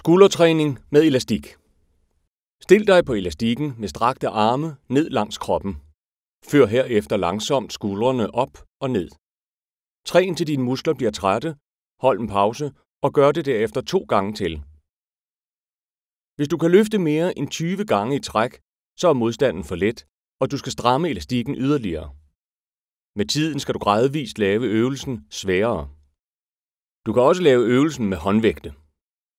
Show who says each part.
Speaker 1: Skuldertræning med elastik. Stil dig på elastikken med strakte arme ned langs kroppen. Før herefter langsomt skuldrene op og ned. Træn til dine muskler bliver trætte, hold en pause og gør det derefter to gange til. Hvis du kan løfte mere end 20 gange i træk, så er modstanden for let, og du skal stramme elastikken yderligere. Med tiden skal du gradvist lave øvelsen sværere. Du kan også lave øvelsen med håndvægte.